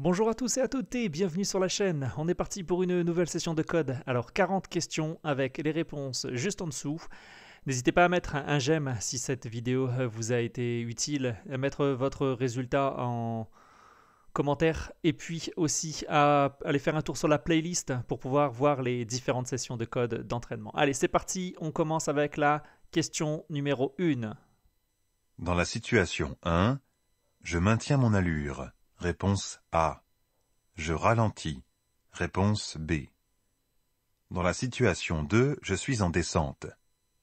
Bonjour à tous et à toutes et bienvenue sur la chaîne. On est parti pour une nouvelle session de code. Alors 40 questions avec les réponses juste en dessous. N'hésitez pas à mettre un j'aime si cette vidéo vous a été utile, à mettre votre résultat en commentaire et puis aussi à aller faire un tour sur la playlist pour pouvoir voir les différentes sessions de code d'entraînement. Allez, c'est parti, on commence avec la question numéro 1. Dans la situation 1, je maintiens mon allure. Réponse A. Je ralentis. Réponse B. Dans la situation 2, je suis en descente.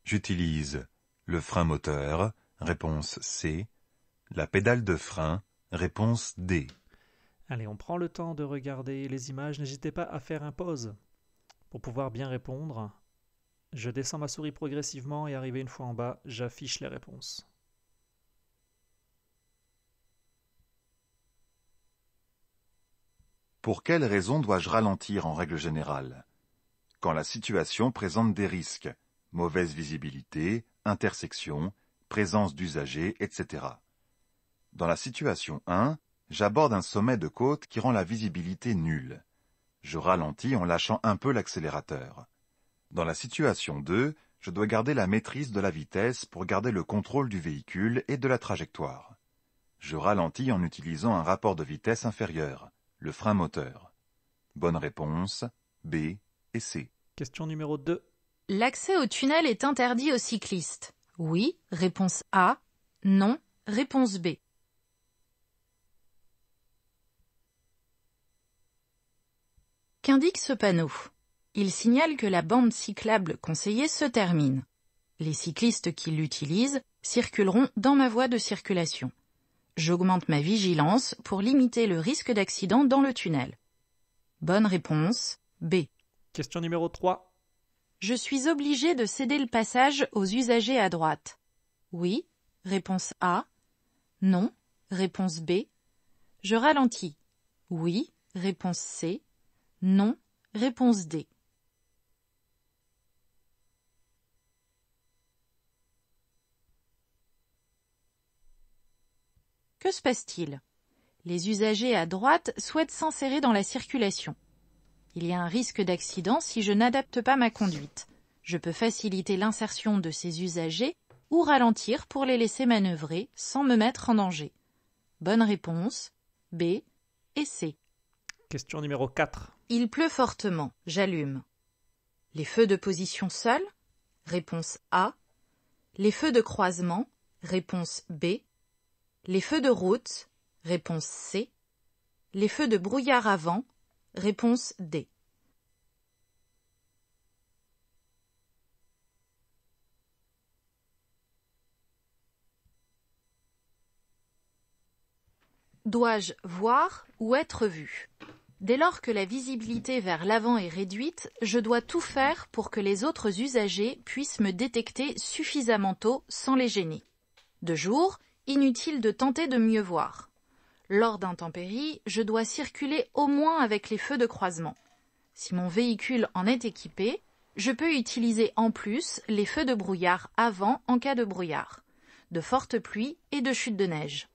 J'utilise le frein moteur, réponse C, la pédale de frein, réponse D. Allez, on prend le temps de regarder les images, n'hésitez pas à faire un pause pour pouvoir bien répondre. Je descends ma souris progressivement et arrivé une fois en bas, j'affiche les réponses. Pour quelles raisons dois-je ralentir en règle générale Quand la situation présente des risques, mauvaise visibilité, intersection, présence d'usagers, etc. Dans la situation 1, j'aborde un sommet de côte qui rend la visibilité nulle. Je ralentis en lâchant un peu l'accélérateur. Dans la situation 2, je dois garder la maîtrise de la vitesse pour garder le contrôle du véhicule et de la trajectoire. Je ralentis en utilisant un rapport de vitesse inférieur. Le frein moteur. Bonne réponse B et C. Question numéro 2. L'accès au tunnel est interdit aux cyclistes. Oui, réponse A. Non, réponse B. Qu'indique ce panneau Il signale que la bande cyclable conseillée se termine. Les cyclistes qui l'utilisent circuleront dans ma voie de circulation. J'augmente ma vigilance pour limiter le risque d'accident dans le tunnel. Bonne réponse, B. Question numéro 3. Je suis obligé de céder le passage aux usagers à droite. Oui, réponse A. Non, réponse B. Je ralentis. Oui, réponse C. Non, réponse D. Que se passe-t-il Les usagers à droite souhaitent s'insérer dans la circulation. Il y a un risque d'accident si je n'adapte pas ma conduite. Je peux faciliter l'insertion de ces usagers ou ralentir pour les laisser manœuvrer sans me mettre en danger. Bonne réponse B et C. Question numéro 4. Il pleut fortement. J'allume. Les feux de position seuls Réponse A. Les feux de croisement Réponse B. Les feux de route, réponse C. Les feux de brouillard avant, réponse D. Dois-je voir ou être vu Dès lors que la visibilité vers l'avant est réduite, je dois tout faire pour que les autres usagers puissent me détecter suffisamment tôt sans les gêner. De jour, Inutile de tenter de mieux voir. Lors d'intempéries, je dois circuler au moins avec les feux de croisement. Si mon véhicule en est équipé, je peux utiliser en plus les feux de brouillard avant en cas de brouillard, de fortes pluies et de chute de neige.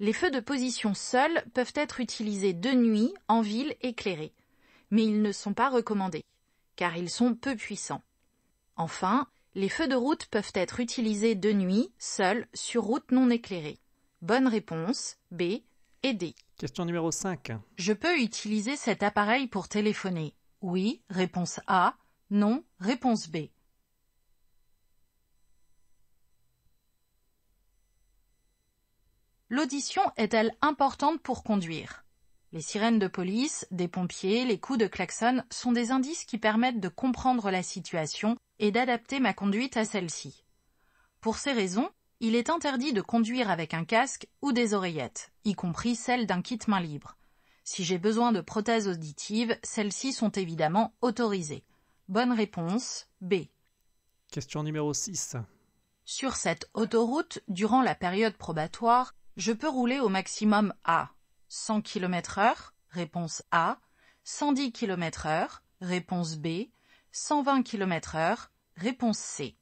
Les feux de position seuls peuvent être utilisés de nuit en ville éclairée, mais ils ne sont pas recommandés, car ils sont peu puissants. Enfin, les feux de route peuvent être utilisés de nuit, seuls, sur route non éclairée. Bonne réponse B et D. Question numéro 5. Je peux utiliser cet appareil pour téléphoner Oui, réponse A. Non, réponse B. L'audition est-elle importante pour conduire les sirènes de police, des pompiers, les coups de klaxon sont des indices qui permettent de comprendre la situation et d'adapter ma conduite à celle-ci. Pour ces raisons, il est interdit de conduire avec un casque ou des oreillettes, y compris celles d'un kit main libre. Si j'ai besoin de prothèses auditives, celles-ci sont évidemment autorisées. Bonne réponse B. Question numéro 6. Sur cette autoroute, durant la période probatoire, je peux rouler au maximum A 100 km heure, réponse A, 110 km heure, réponse B, 120 km heure, réponse C.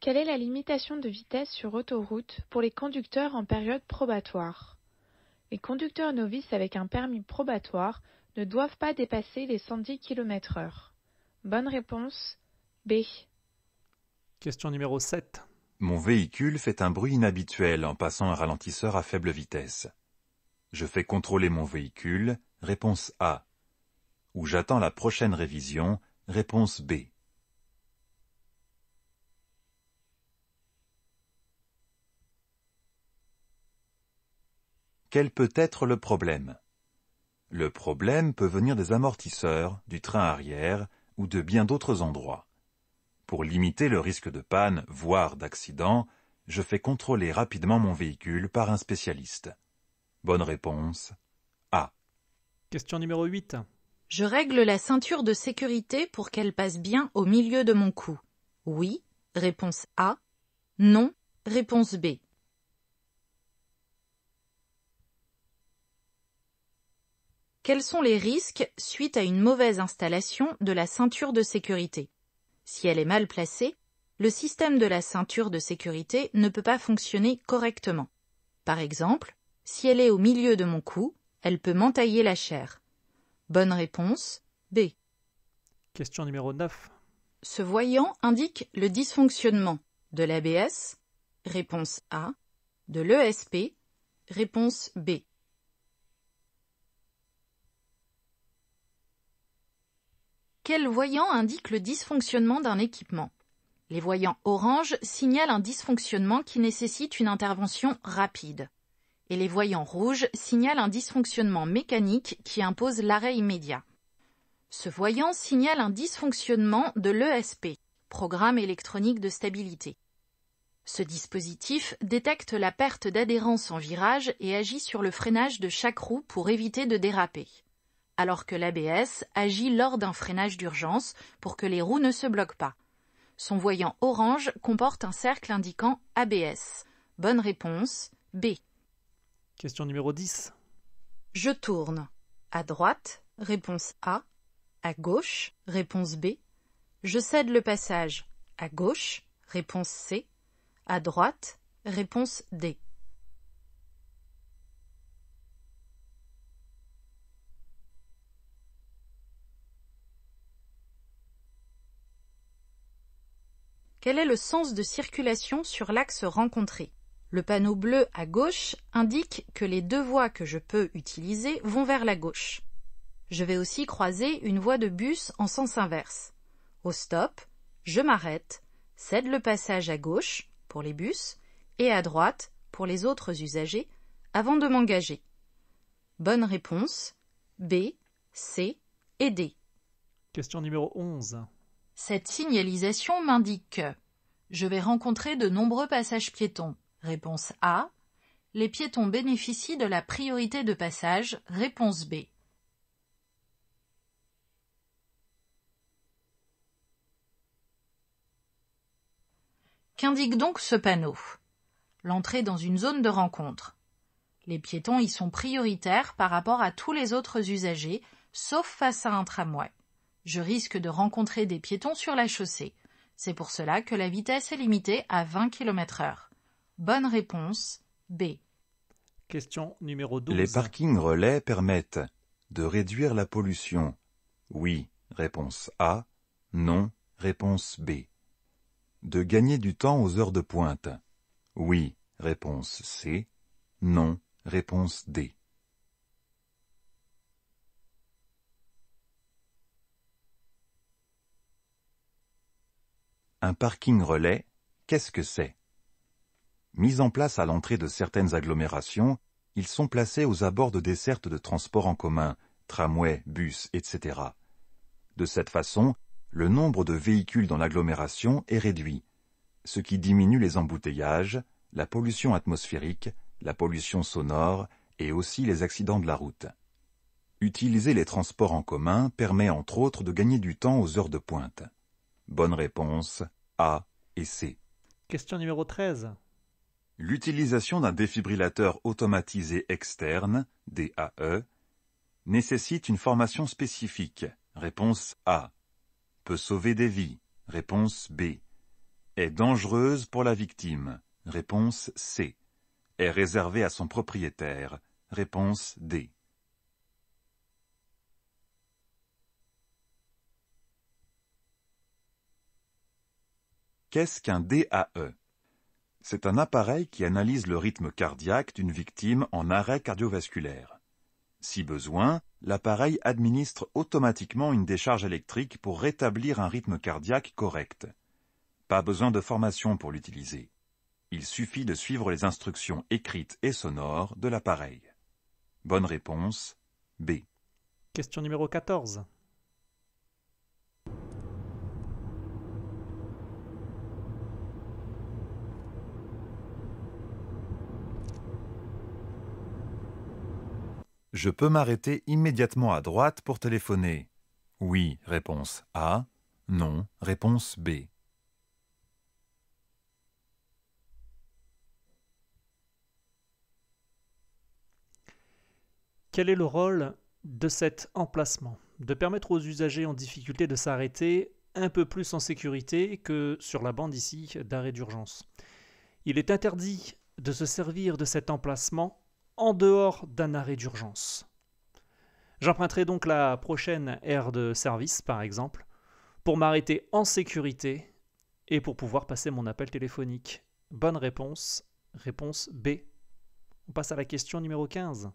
Quelle est la limitation de vitesse sur autoroute pour les conducteurs en période probatoire Les conducteurs novices avec un permis probatoire ne doivent pas dépasser les 110 km/h. Bonne réponse B. Question numéro 7. Mon véhicule fait un bruit inhabituel en passant un ralentisseur à faible vitesse. Je fais contrôler mon véhicule, réponse A. Ou j'attends la prochaine révision, réponse B. Quel peut être le problème Le problème peut venir des amortisseurs, du train arrière ou de bien d'autres endroits. Pour limiter le risque de panne, voire d'accident, je fais contrôler rapidement mon véhicule par un spécialiste. Bonne réponse. A. Question numéro 8. Je règle la ceinture de sécurité pour qu'elle passe bien au milieu de mon cou. Oui. Réponse A. Non. Réponse B. Quels sont les risques suite à une mauvaise installation de la ceinture de sécurité si elle est mal placée, le système de la ceinture de sécurité ne peut pas fonctionner correctement. Par exemple, si elle est au milieu de mon cou, elle peut m'entailler la chair. Bonne réponse B. Question numéro 9. Ce voyant indique le dysfonctionnement de l'ABS, réponse A, de l'ESP, réponse B. Quel voyant indique le dysfonctionnement d'un équipement Les voyants orange signalent un dysfonctionnement qui nécessite une intervention rapide. Et les voyants rouges signalent un dysfonctionnement mécanique qui impose l'arrêt immédiat. Ce voyant signale un dysfonctionnement de l'ESP, Programme électronique de stabilité. Ce dispositif détecte la perte d'adhérence en virage et agit sur le freinage de chaque roue pour éviter de déraper alors que l'ABS agit lors d'un freinage d'urgence pour que les roues ne se bloquent pas. Son voyant orange comporte un cercle indiquant ABS. Bonne réponse, B. Question numéro 10. Je tourne. À droite, réponse A. À gauche, réponse B. Je cède le passage. À gauche, réponse C. À droite, réponse D. Quel est le sens de circulation sur l'axe rencontré Le panneau bleu à gauche indique que les deux voies que je peux utiliser vont vers la gauche. Je vais aussi croiser une voie de bus en sens inverse. Au stop, je m'arrête, cède le passage à gauche pour les bus et à droite pour les autres usagers avant de m'engager. Bonne réponse B, C et D. Question numéro 11. Cette signalisation m'indique que je vais rencontrer de nombreux passages piétons. Réponse A. Les piétons bénéficient de la priorité de passage. Réponse B. Qu'indique donc ce panneau L'entrée dans une zone de rencontre. Les piétons y sont prioritaires par rapport à tous les autres usagers, sauf face à un tramway. Je risque de rencontrer des piétons sur la chaussée. C'est pour cela que la vitesse est limitée à 20 km heure. Bonne réponse, B. Question numéro Les parkings relais permettent de réduire la pollution. Oui, réponse A. Non, réponse B. De gagner du temps aux heures de pointe. Oui, réponse C. Non, réponse D. Un parking relais, qu'est-ce que c'est Mis en place à l'entrée de certaines agglomérations, ils sont placés aux abords de dessertes de transports en commun, tramway, bus, etc. De cette façon, le nombre de véhicules dans l'agglomération est réduit, ce qui diminue les embouteillages, la pollution atmosphérique, la pollution sonore et aussi les accidents de la route. Utiliser les transports en commun permet entre autres de gagner du temps aux heures de pointe. Bonne réponse A et C. Question numéro 13. L'utilisation d'un défibrillateur automatisé externe, DAE, nécessite une formation spécifique. Réponse A. Peut sauver des vies. Réponse B. Est dangereuse pour la victime. Réponse C. Est réservée à son propriétaire. Réponse D. Qu'est-ce qu'un DAE C'est un appareil qui analyse le rythme cardiaque d'une victime en arrêt cardiovasculaire. Si besoin, l'appareil administre automatiquement une décharge électrique pour rétablir un rythme cardiaque correct. Pas besoin de formation pour l'utiliser. Il suffit de suivre les instructions écrites et sonores de l'appareil. Bonne réponse B. Question numéro 14. Je peux m'arrêter immédiatement à droite pour téléphoner. Oui, réponse A. Non, réponse B. Quel est le rôle de cet emplacement De permettre aux usagers en difficulté de s'arrêter un peu plus en sécurité que sur la bande ici d'arrêt d'urgence. Il est interdit de se servir de cet emplacement en dehors d'un arrêt d'urgence. J'emprunterai donc la prochaine aire de service, par exemple, pour m'arrêter en sécurité et pour pouvoir passer mon appel téléphonique. Bonne réponse, réponse B. On passe à la question numéro 15.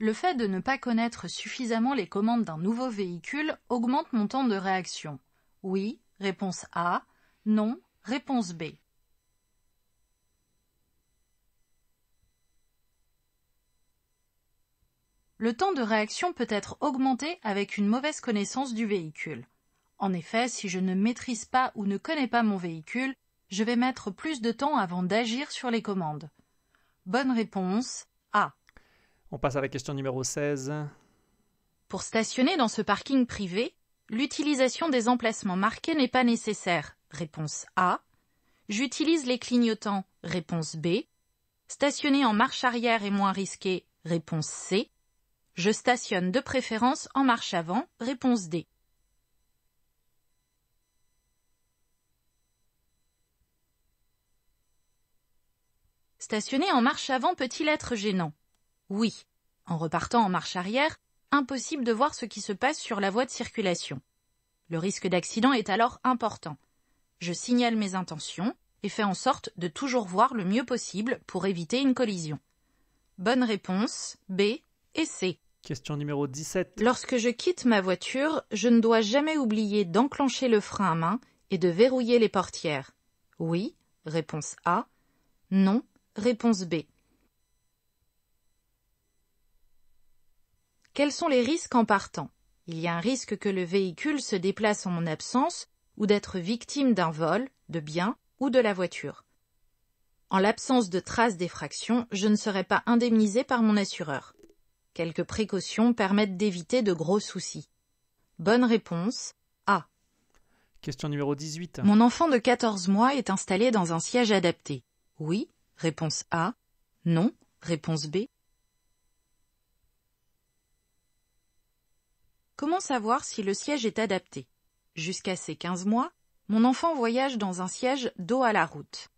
Le fait de ne pas connaître suffisamment les commandes d'un nouveau véhicule augmente mon temps de réaction. Oui, réponse A. Non, réponse B. le temps de réaction peut être augmenté avec une mauvaise connaissance du véhicule. En effet, si je ne maîtrise pas ou ne connais pas mon véhicule, je vais mettre plus de temps avant d'agir sur les commandes. Bonne réponse A. On passe à la question numéro 16. Pour stationner dans ce parking privé, l'utilisation des emplacements marqués n'est pas nécessaire. Réponse A. J'utilise les clignotants. Réponse B. Stationner en marche arrière est moins risqué. Réponse C. Je stationne de préférence en marche avant. Réponse D. Stationner en marche avant peut-il être gênant Oui. En repartant en marche arrière, impossible de voir ce qui se passe sur la voie de circulation. Le risque d'accident est alors important. Je signale mes intentions et fais en sorte de toujours voir le mieux possible pour éviter une collision. Bonne réponse B Essai. Question numéro 17. Lorsque je quitte ma voiture, je ne dois jamais oublier d'enclencher le frein à main et de verrouiller les portières. Oui, réponse A. Non, réponse B. Quels sont les risques en partant Il y a un risque que le véhicule se déplace en mon absence ou d'être victime d'un vol, de biens ou de la voiture. En l'absence de traces d'effraction, je ne serai pas indemnisé par mon assureur. Quelques précautions permettent d'éviter de gros soucis. Bonne réponse A. Question numéro 18. Mon enfant de 14 mois est installé dans un siège adapté. Oui, réponse A. Non, réponse B. Comment savoir si le siège est adapté Jusqu'à ses 15 mois, mon enfant voyage dans un siège dos à la route.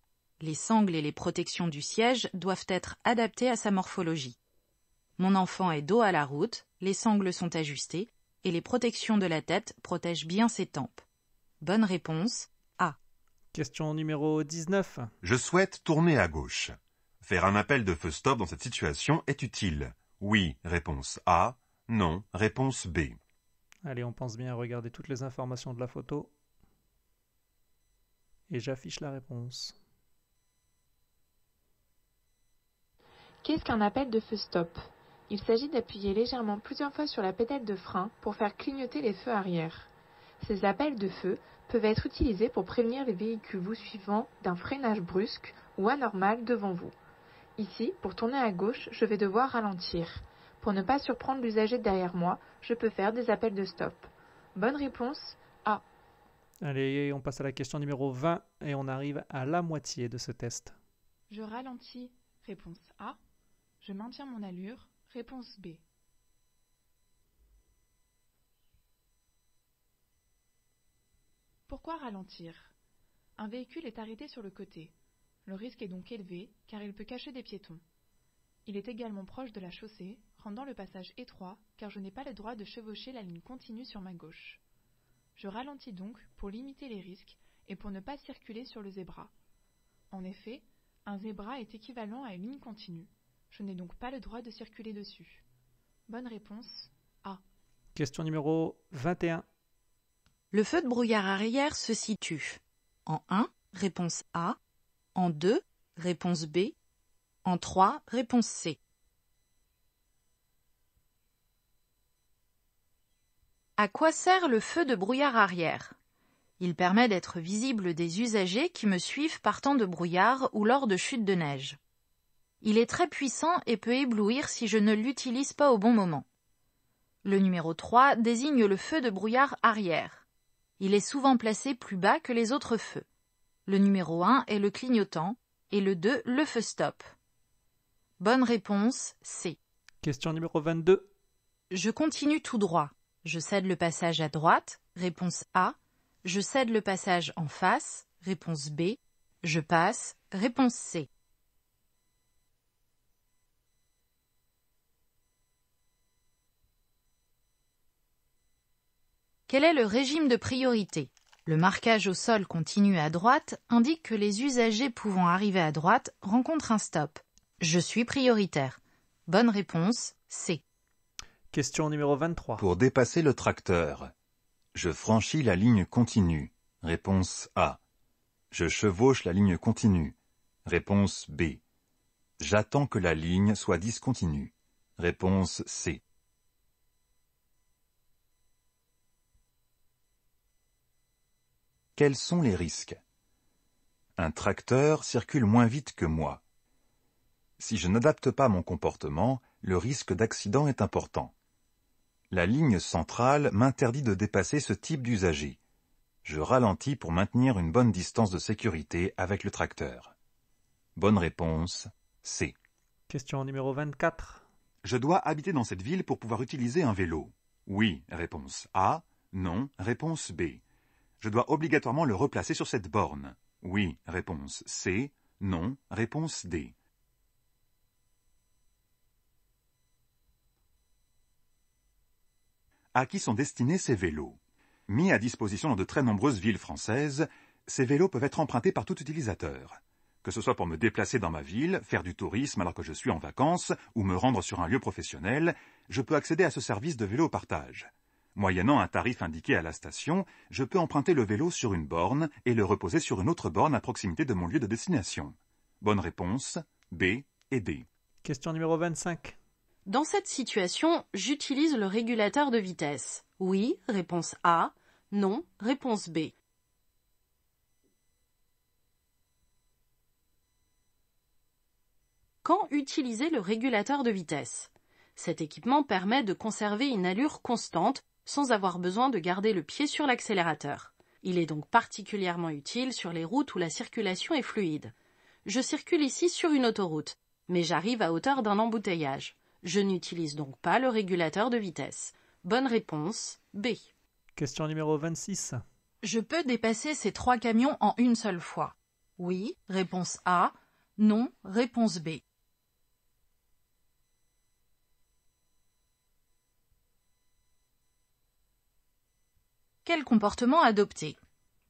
Les sangles et les protections du siège doivent être adaptées à sa morphologie. Mon enfant est dos à la route, les sangles sont ajustées, et les protections de la tête protègent bien ses tempes. Bonne réponse A. Question numéro 19. Je souhaite tourner à gauche. Faire un appel de feu stop dans cette situation est utile. Oui, réponse A. Non, réponse B. Allez, on pense bien à regarder toutes les informations de la photo. Et j'affiche la réponse. Qu'est-ce qu'un appel de feu stop il s'agit d'appuyer légèrement plusieurs fois sur la pédale de frein pour faire clignoter les feux arrière. Ces appels de feu peuvent être utilisés pour prévenir les véhicules vous suivant d'un freinage brusque ou anormal devant vous. Ici, pour tourner à gauche, je vais devoir ralentir. Pour ne pas surprendre l'usager derrière moi, je peux faire des appels de stop. Bonne réponse A. Allez, on passe à la question numéro 20 et on arrive à la moitié de ce test. Je ralentis, réponse A. Je maintiens mon allure, Réponse B. Pourquoi ralentir Un véhicule est arrêté sur le côté. Le risque est donc élevé car il peut cacher des piétons. Il est également proche de la chaussée, rendant le passage étroit car je n'ai pas le droit de chevaucher la ligne continue sur ma gauche. Je ralentis donc pour limiter les risques et pour ne pas circuler sur le zébra. En effet, un zébra est équivalent à une ligne continue. Je n'ai donc pas le droit de circuler dessus. Bonne réponse A. Question numéro 21. Le feu de brouillard arrière se situe en 1, réponse A, en 2, réponse B, en 3, réponse C. À quoi sert le feu de brouillard arrière Il permet d'être visible des usagers qui me suivent partant de brouillard ou lors de chutes de neige. Il est très puissant et peut éblouir si je ne l'utilise pas au bon moment. Le numéro 3 désigne le feu de brouillard arrière. Il est souvent placé plus bas que les autres feux. Le numéro 1 est le clignotant et le 2 le feu stop. Bonne réponse, C. Question numéro 22. Je continue tout droit. Je cède le passage à droite, réponse A. Je cède le passage en face, réponse B. Je passe, réponse C. Quel est le régime de priorité Le marquage au sol continu à droite indique que les usagers pouvant arriver à droite rencontrent un stop. Je suis prioritaire. Bonne réponse, C. Question numéro 23. Pour dépasser le tracteur. Je franchis la ligne continue. Réponse A. Je chevauche la ligne continue. Réponse B. J'attends que la ligne soit discontinue. Réponse C. Quels sont les risques Un tracteur circule moins vite que moi. Si je n'adapte pas mon comportement, le risque d'accident est important. La ligne centrale m'interdit de dépasser ce type d'usager. Je ralentis pour maintenir une bonne distance de sécurité avec le tracteur. Bonne réponse, C. Question numéro 24. Je dois habiter dans cette ville pour pouvoir utiliser un vélo. Oui, réponse A. Non, réponse B. Je dois obligatoirement le replacer sur cette borne. Oui, réponse C. Non, réponse D. À qui sont destinés ces vélos Mis à disposition dans de très nombreuses villes françaises, ces vélos peuvent être empruntés par tout utilisateur. Que ce soit pour me déplacer dans ma ville, faire du tourisme alors que je suis en vacances, ou me rendre sur un lieu professionnel, je peux accéder à ce service de vélo partage. Moyennant un tarif indiqué à la station, je peux emprunter le vélo sur une borne et le reposer sur une autre borne à proximité de mon lieu de destination. Bonne réponse B et D. Question numéro 25. Dans cette situation, j'utilise le régulateur de vitesse. Oui, réponse A. Non, réponse B. Quand utiliser le régulateur de vitesse Cet équipement permet de conserver une allure constante sans avoir besoin de garder le pied sur l'accélérateur. Il est donc particulièrement utile sur les routes où la circulation est fluide. Je circule ici sur une autoroute, mais j'arrive à hauteur d'un embouteillage. Je n'utilise donc pas le régulateur de vitesse. Bonne réponse, B. Question numéro 26. Je peux dépasser ces trois camions en une seule fois Oui, réponse A. Non, réponse B. Quel comportement adopter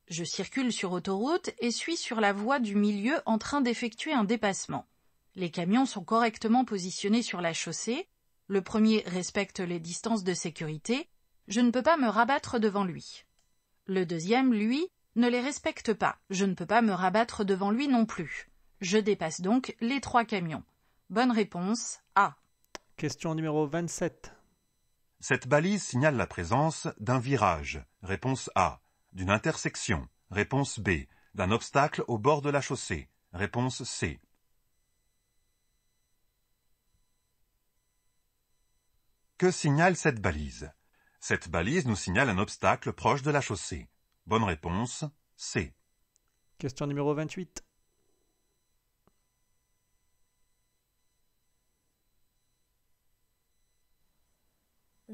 Je circule sur autoroute et suis sur la voie du milieu en train d'effectuer un dépassement. Les camions sont correctement positionnés sur la chaussée, le premier respecte les distances de sécurité, je ne peux pas me rabattre devant lui. Le deuxième, lui, ne les respecte pas, je ne peux pas me rabattre devant lui non plus. Je dépasse donc les trois camions. Bonne réponse A. Question numéro 27. Cette balise signale la présence d'un virage, réponse A, d'une intersection, réponse B, d'un obstacle au bord de la chaussée, réponse C. Que signale cette balise Cette balise nous signale un obstacle proche de la chaussée. Bonne réponse, C. Question numéro 28.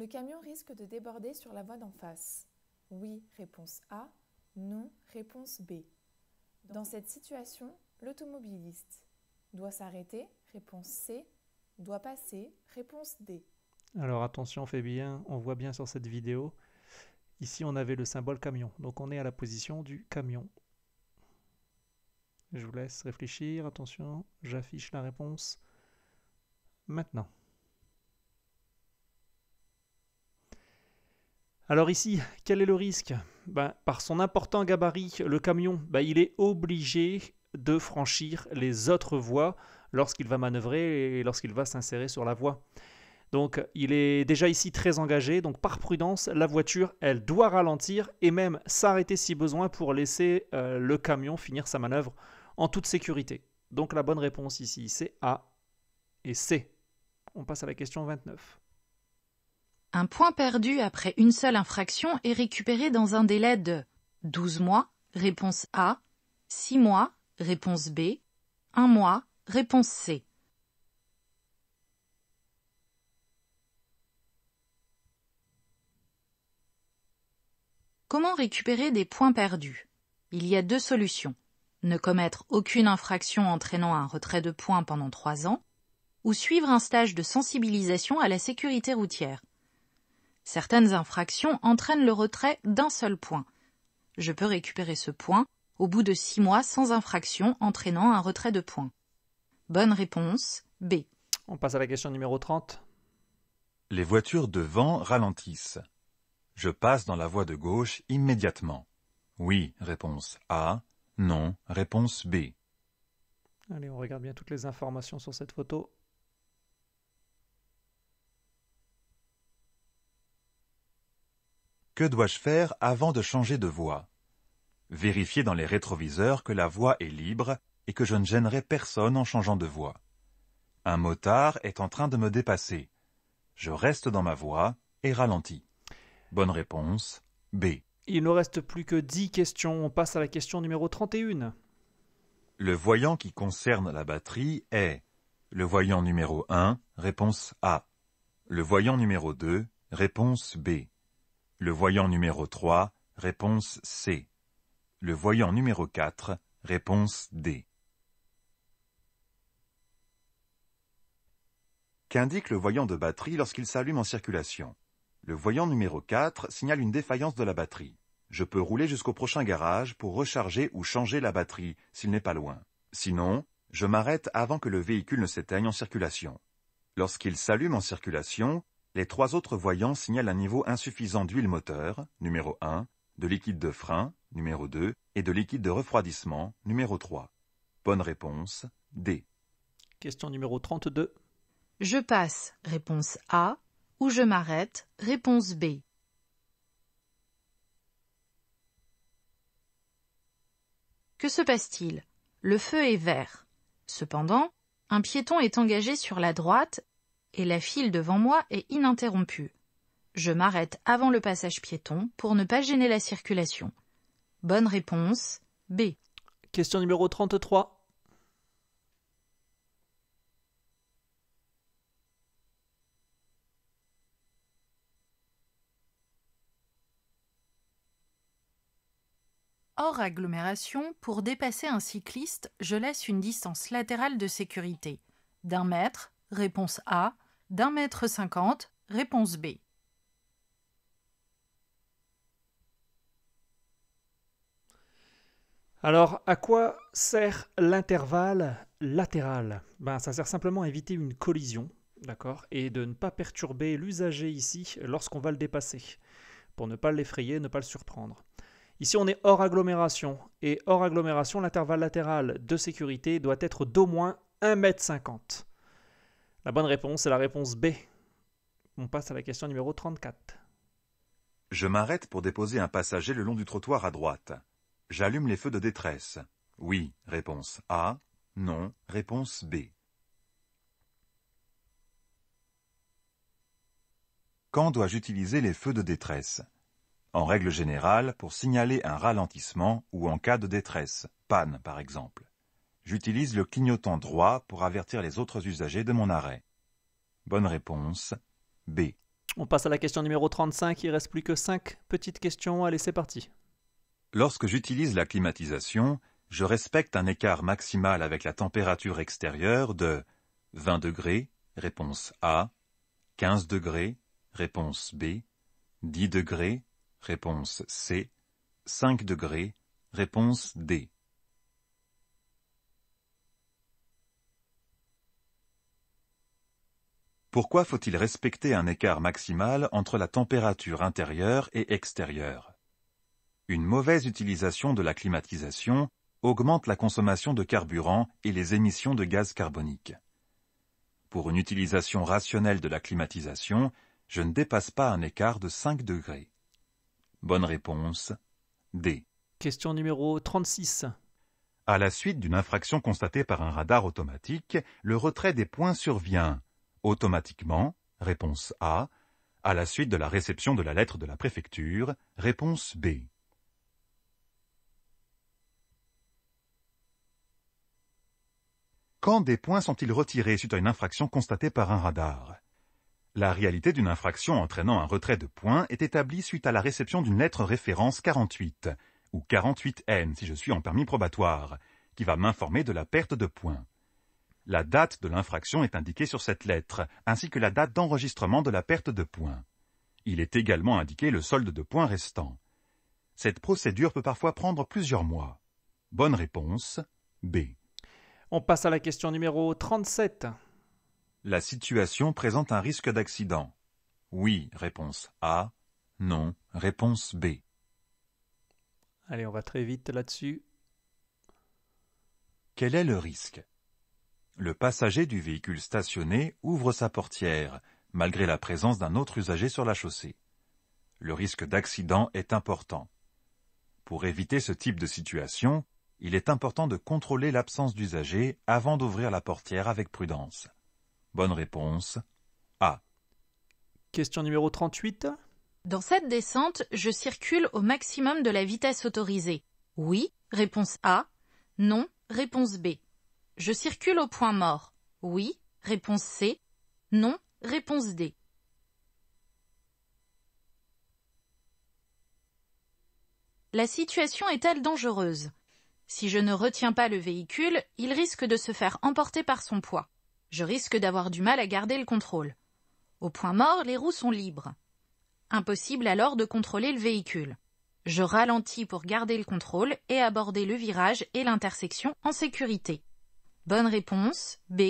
Le camion risque de déborder sur la voie d'en face. Oui, réponse A. Non, réponse B. Dans cette situation, l'automobiliste doit s'arrêter, réponse C. Doit passer, réponse D. Alors attention, on bien, on voit bien sur cette vidéo. Ici, on avait le symbole camion, donc on est à la position du camion. Je vous laisse réfléchir, attention, j'affiche la réponse maintenant. Alors ici, quel est le risque ben, Par son important gabarit, le camion, ben, il est obligé de franchir les autres voies lorsqu'il va manœuvrer et lorsqu'il va s'insérer sur la voie. Donc il est déjà ici très engagé, donc par prudence, la voiture, elle doit ralentir et même s'arrêter si besoin pour laisser euh, le camion finir sa manœuvre en toute sécurité. Donc la bonne réponse ici, c'est A et C. On passe à la question 29. Un point perdu après une seule infraction est récupéré dans un délai de 12 mois, réponse A, 6 mois, réponse B, 1 mois, réponse C. Comment récupérer des points perdus Il y a deux solutions. Ne commettre aucune infraction entraînant un retrait de points pendant trois ans, ou suivre un stage de sensibilisation à la sécurité routière. Certaines infractions entraînent le retrait d'un seul point. Je peux récupérer ce point au bout de six mois sans infraction entraînant un retrait de points. Bonne réponse, B. On passe à la question numéro 30. Les voitures devant ralentissent. Je passe dans la voie de gauche immédiatement. Oui, réponse A. Non, réponse B. Allez, on regarde bien toutes les informations sur cette photo. Que dois-je faire avant de changer de voie Vérifier dans les rétroviseurs que la voie est libre et que je ne gênerai personne en changeant de voie. Un motard est en train de me dépasser. Je reste dans ma voie et ralentis. Bonne réponse, B. Il ne reste plus que dix questions. On passe à la question numéro 31. Le voyant qui concerne la batterie est le voyant numéro 1, réponse A. Le voyant numéro 2, réponse B. Le voyant numéro 3, réponse C. Le voyant numéro 4, réponse D. Qu'indique le voyant de batterie lorsqu'il s'allume en circulation Le voyant numéro 4 signale une défaillance de la batterie. Je peux rouler jusqu'au prochain garage pour recharger ou changer la batterie s'il n'est pas loin. Sinon, je m'arrête avant que le véhicule ne s'éteigne en circulation. Lorsqu'il s'allume en circulation, les trois autres voyants signalent un niveau insuffisant d'huile moteur, numéro 1, de liquide de frein, numéro 2, et de liquide de refroidissement, numéro 3. Bonne réponse, D. Question numéro 32. Je passe, réponse A, ou je m'arrête, réponse B. Que se passe-t-il Le feu est vert. Cependant, un piéton est engagé sur la droite et la file devant moi est ininterrompue. Je m'arrête avant le passage piéton pour ne pas gêner la circulation. Bonne réponse B. Question numéro 33. Hors agglomération, pour dépasser un cycliste, je laisse une distance latérale de sécurité. D'un mètre, réponse A, d'un mètre cinquante, réponse B. Alors, à quoi sert l'intervalle latéral ben, Ça sert simplement à éviter une collision, d'accord Et de ne pas perturber l'usager ici lorsqu'on va le dépasser, pour ne pas l'effrayer, ne pas le surprendre. Ici, on est hors agglomération, et hors agglomération, l'intervalle latéral de sécurité doit être d'au moins mètre cinquante. La bonne réponse est la réponse B. On passe à la question numéro 34. Je m'arrête pour déposer un passager le long du trottoir à droite. J'allume les feux de détresse. Oui, réponse A. Non, réponse B. Quand dois-je utiliser les feux de détresse En règle générale, pour signaler un ralentissement ou en cas de détresse, panne par exemple. J'utilise le clignotant droit pour avertir les autres usagers de mon arrêt. Bonne réponse. B. On passe à la question numéro 35, il reste plus que 5 petites questions, allez c'est parti. Lorsque j'utilise la climatisation, je respecte un écart maximal avec la température extérieure de 20 degrés, réponse A, 15 degrés, réponse B, 10 degrés, réponse C, 5 degrés, réponse D. Pourquoi faut-il respecter un écart maximal entre la température intérieure et extérieure Une mauvaise utilisation de la climatisation augmente la consommation de carburant et les émissions de gaz carbonique. Pour une utilisation rationnelle de la climatisation, je ne dépasse pas un écart de 5 degrés. Bonne réponse. D. Question numéro 36. À la suite d'une infraction constatée par un radar automatique, le retrait des points survient Automatiquement, réponse A, à la suite de la réception de la lettre de la préfecture, réponse B. Quand des points sont-ils retirés suite à une infraction constatée par un radar La réalité d'une infraction entraînant un retrait de points est établie suite à la réception d'une lettre référence 48, ou 48N si je suis en permis probatoire, qui va m'informer de la perte de points. La date de l'infraction est indiquée sur cette lettre, ainsi que la date d'enregistrement de la perte de points. Il est également indiqué le solde de points restant. Cette procédure peut parfois prendre plusieurs mois. Bonne réponse B. On passe à la question numéro 37. La situation présente un risque d'accident. Oui, réponse A. Non, réponse B. Allez, on va très vite là-dessus. Quel est le risque le passager du véhicule stationné ouvre sa portière, malgré la présence d'un autre usager sur la chaussée. Le risque d'accident est important. Pour éviter ce type de situation, il est important de contrôler l'absence d'usager avant d'ouvrir la portière avec prudence. Bonne réponse A. Question numéro 38. Dans cette descente, je circule au maximum de la vitesse autorisée. Oui, réponse A. Non, réponse B. Je circule au point mort. Oui, réponse C. Non, réponse D. La situation est-elle dangereuse Si je ne retiens pas le véhicule, il risque de se faire emporter par son poids. Je risque d'avoir du mal à garder le contrôle. Au point mort, les roues sont libres. Impossible alors de contrôler le véhicule. Je ralentis pour garder le contrôle et aborder le virage et l'intersection en sécurité. Bonne réponse B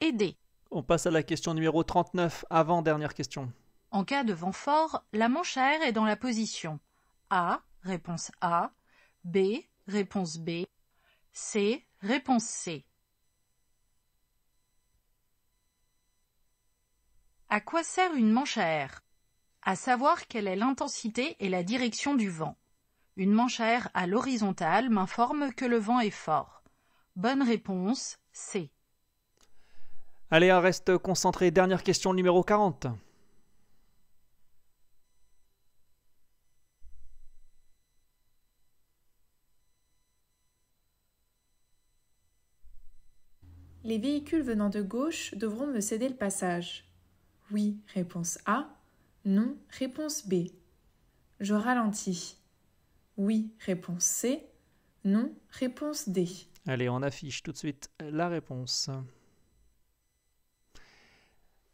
et D. On passe à la question numéro 39, avant-dernière question. En cas de vent fort, la manche à air est dans la position A, réponse A, B, réponse B, C, réponse C. À quoi sert une manche à air À savoir quelle est l'intensité et la direction du vent. Une manche à air à l'horizontale m'informe que le vent est fort. Bonne réponse, C. Allez, reste concentré. Dernière question numéro 40. Les véhicules venant de gauche devront me céder le passage. Oui, réponse A. Non, réponse B. Je ralentis. Oui, réponse C. Non, réponse D. Allez, on affiche tout de suite la réponse.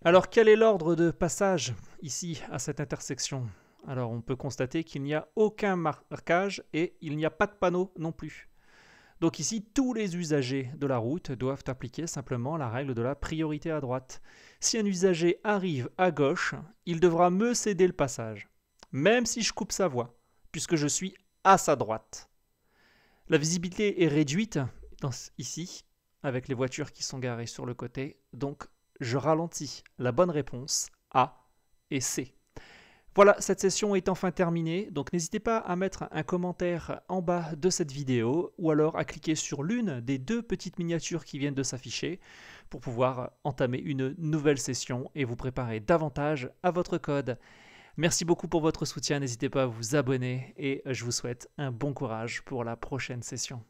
Alors, quel est l'ordre de passage ici à cette intersection Alors, on peut constater qu'il n'y a aucun marquage et il n'y a pas de panneau non plus. Donc ici, tous les usagers de la route doivent appliquer simplement la règle de la priorité à droite. Si un usager arrive à gauche, il devra me céder le passage, même si je coupe sa voie, puisque je suis à sa droite. La visibilité est réduite ici avec les voitures qui sont garées sur le côté. Donc je ralentis. La bonne réponse A et C. Voilà, cette session est enfin terminée, donc n'hésitez pas à mettre un commentaire en bas de cette vidéo ou alors à cliquer sur l'une des deux petites miniatures qui viennent de s'afficher pour pouvoir entamer une nouvelle session et vous préparer davantage à votre code. Merci beaucoup pour votre soutien, n'hésitez pas à vous abonner et je vous souhaite un bon courage pour la prochaine session.